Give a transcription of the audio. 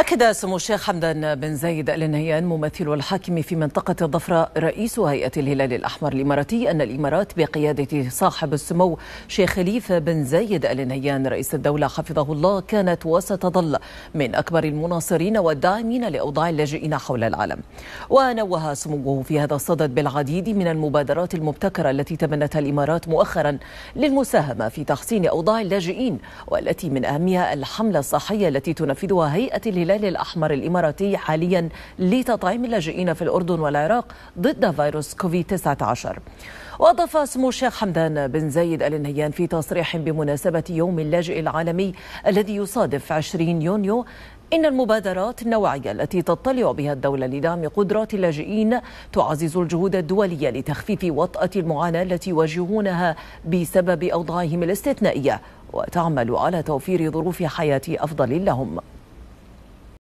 أكد سمو الشيخ حمدان بن زايد آل نهيان ممثل الحاكم في منطقة الضفرة رئيس هيئة الهلال الأحمر الإماراتي أن الإمارات بقيادة صاحب السمو شيخ خليفة بن زايد آل نهيان رئيس الدولة حفظه الله كانت وستظل من أكبر المناصرين والداعمين لأوضاع اللاجئين حول العالم ونوه سموه في هذا الصدد بالعديد من المبادرات المبتكرة التي تبنتها الإمارات مؤخرا للمساهمة في تحسين أوضاع اللاجئين والتي من أهمها الحملة الصحية التي تنفذها هيئة الهلال الهلال الأحمر الإماراتي حاليا لتطعيم اللاجئين في الأردن والعراق ضد فيروس كوفيد 19 وأضاف سمو الشيخ حمدان بن زايد آل نهيان في تصريح بمناسبة يوم اللاجئ العالمي الذي يصادف 20 يونيو إن المبادرات النوعية التي تطلع بها الدولة لدعم قدرات اللاجئين تعزز الجهود الدولية لتخفيف وطأة المعاناة التي يواجهونها بسبب أوضاعهم الاستثنائية وتعمل على توفير ظروف حياة أفضل لهم